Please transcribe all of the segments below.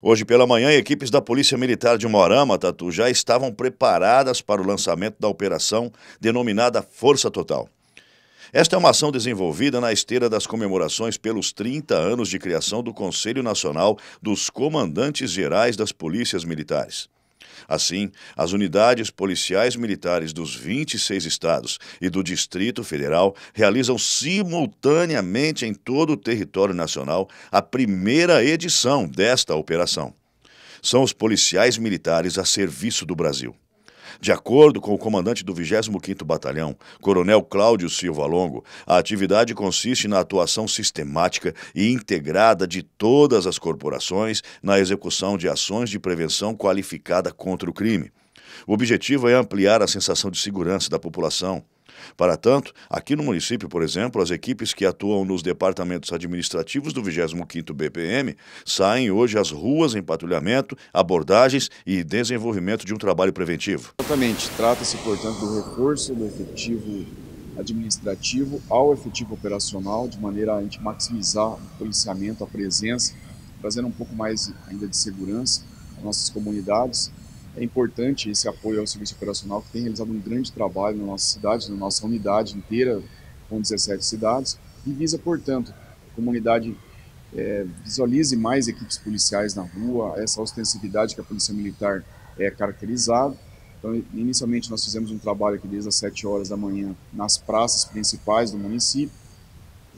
Hoje pela manhã, equipes da Polícia Militar de Morama, Tatu, já estavam preparadas para o lançamento da operação denominada Força Total. Esta é uma ação desenvolvida na esteira das comemorações pelos 30 anos de criação do Conselho Nacional dos Comandantes Gerais das Polícias Militares. Assim, as unidades policiais militares dos 26 estados e do Distrito Federal realizam simultaneamente em todo o território nacional a primeira edição desta operação. São os policiais militares a serviço do Brasil. De acordo com o comandante do 25º Batalhão, Coronel Cláudio Silva Longo, a atividade consiste na atuação sistemática e integrada de todas as corporações na execução de ações de prevenção qualificada contra o crime o objetivo é ampliar a sensação de segurança da população. Para tanto, aqui no município, por exemplo, as equipes que atuam nos departamentos administrativos do 25º BPM saem hoje às ruas em patrulhamento, abordagens e desenvolvimento de um trabalho preventivo. Exatamente, trata-se, portanto, do reforço do efetivo administrativo ao efetivo operacional, de maneira a gente maximizar o policiamento, a presença, trazendo um pouco mais ainda de segurança às nossas comunidades é importante esse apoio ao Serviço Operacional, que tem realizado um grande trabalho na nossa cidade, na nossa unidade inteira, com 17 cidades, e visa, portanto, a comunidade é, visualize mais equipes policiais na rua, essa ostensividade que a Polícia Militar é caracterizada. Então, inicialmente, nós fizemos um trabalho aqui desde as 7 horas da manhã nas praças principais do município,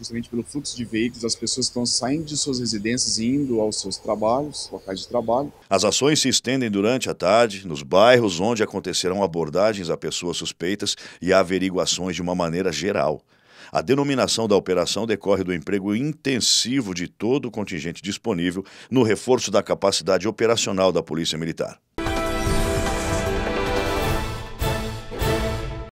justamente pelo fluxo de veículos, as pessoas estão saindo de suas residências e indo aos seus trabalhos, locais de trabalho. As ações se estendem durante a tarde nos bairros onde acontecerão abordagens a pessoas suspeitas e averiguações de uma maneira geral. A denominação da operação decorre do emprego intensivo de todo o contingente disponível no reforço da capacidade operacional da Polícia Militar.